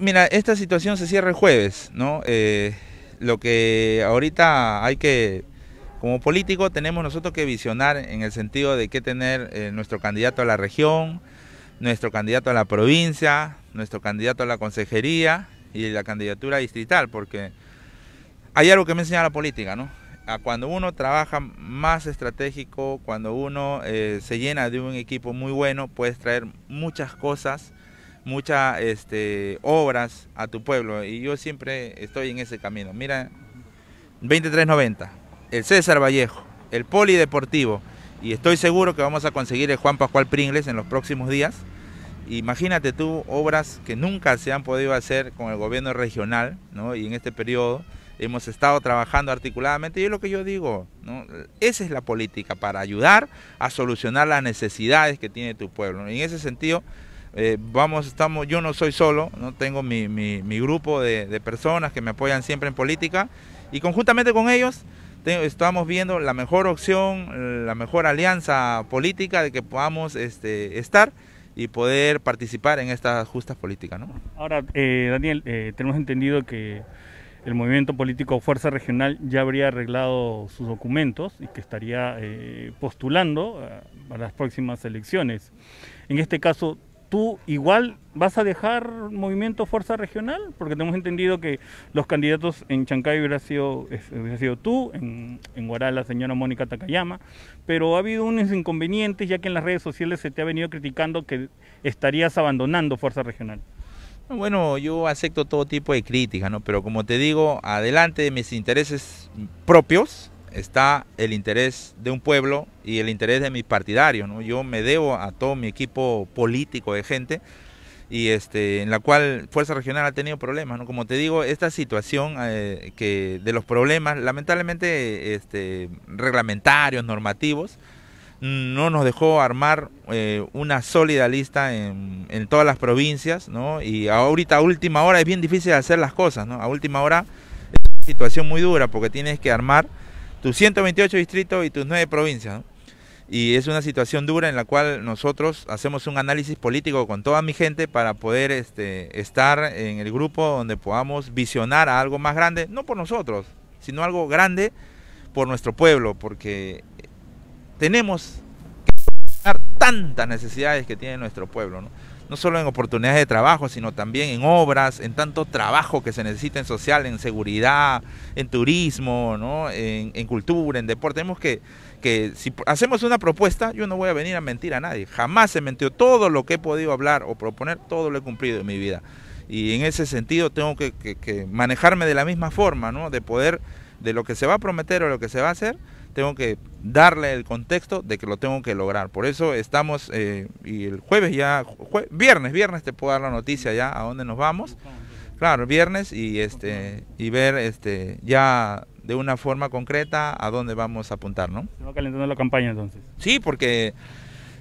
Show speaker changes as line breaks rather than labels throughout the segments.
mira, esta situación se cierra el jueves, ¿no? Eh, lo que ahorita hay que, como político, tenemos nosotros que visionar en el sentido de que tener eh, nuestro candidato a la región, nuestro candidato a la provincia, nuestro candidato a la consejería y la candidatura distrital, porque hay algo que me enseña la política, ¿no? cuando uno trabaja más estratégico, cuando uno eh, se llena de un equipo muy bueno, puedes traer muchas cosas muchas este, obras a tu pueblo y yo siempre estoy en ese camino. Mira, 2390, el César Vallejo, el Polideportivo y estoy seguro que vamos a conseguir el Juan Pascual Pringles en los próximos días. Imagínate tú obras que nunca se han podido hacer con el gobierno regional y en este periodo hemos estado trabajando articuladamente y es lo que yo digo, ¿no? esa es la política para ayudar a solucionar las necesidades que tiene tu pueblo. en ese sentido eh, vamos, estamos, yo no soy solo, ¿no? tengo mi, mi, grupo de, personas que me apoyan siempre en política y conjuntamente con ellos estamos viendo la mejor opción, la mejor alianza política de que podamos este, estar y poder participar en estas justas políticas. ¿no? Ahora, eh, Daniel, eh, tenemos entendido que
el movimiento político Fuerza Regional ya habría arreglado sus documentos y que estaría postulando para a las próximas elecciones. En este caso, tú igual vas a dejar Movimiento Fuerza Regional, porque tenemos entendido que los candidatos en Chancay hubiera sido, sido tú, en, en la señora Mónica Takayama, pero ha habido unos inconvenientes ya que en las redes sociales se te ha venido criticando que estarías abandonando Fuerza Regional.
Bueno, yo acepto todo tipo de críticas, ¿no? Pero como te digo, adelante de mis intereses propios, está el interés de un pueblo y el interés de mis partidarios. ¿no? Yo me debo a todo mi equipo político de gente y este, en la cual Fuerza Regional ha tenido problemas. ¿no? Como te digo, esta situación eh, que de los problemas, lamentablemente este, reglamentarios, normativos, no nos dejó armar eh, una sólida lista en, en, todas las provincias, ¿no? Y ahorita a última hora es bien difícil hacer las cosas, ¿no? A última hora es una situación muy dura porque tienes que armar tus 128 distritos y tus 9 provincias. Y es una situación dura en la cual nosotros hacemos un análisis político con toda mi gente para poder este, estar en el grupo donde podamos visionar a algo más grande, no por nosotros, sino algo grande por nuestro pueblo, porque tenemos que tantas necesidades que tiene nuestro pueblo. ¿no? no solo en oportunidades de trabajo, sino también en obras, en tanto trabajo que se necesita en social, en seguridad, en turismo, ¿no? en, cultura, en deporte. Tenemos que, que, si hacemos una propuesta, yo no voy a venir a mentir a nadie. Jamás se mentió. Todo lo que he podido hablar o proponer, todo lo he cumplido en mi vida. Y en ese sentido tengo que, que manejarme de la misma forma, ¿no? de poder de lo que se va a prometer o lo que se va a hacer, tengo que darle el contexto de que lo tengo que lograr. Por eso estamos, eh, y el jueves ya, viernes, viernes te puedo dar la noticia ya a dónde nos vamos. Claro, viernes y este y ver este ya de una forma concreta a dónde vamos a apuntar, ¿no? Se calentando la campaña entonces. Sí, porque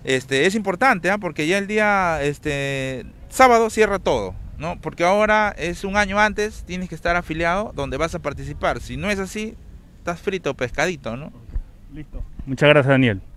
este es importante, ¿ah? porque ya el día este sábado cierra todo. Porque ahora es un año antes, tienes que estar afiliado donde vas a participar. Si no es así, estás frito pescadito, ¿no? Listo.
Muchas gracias, Daniel.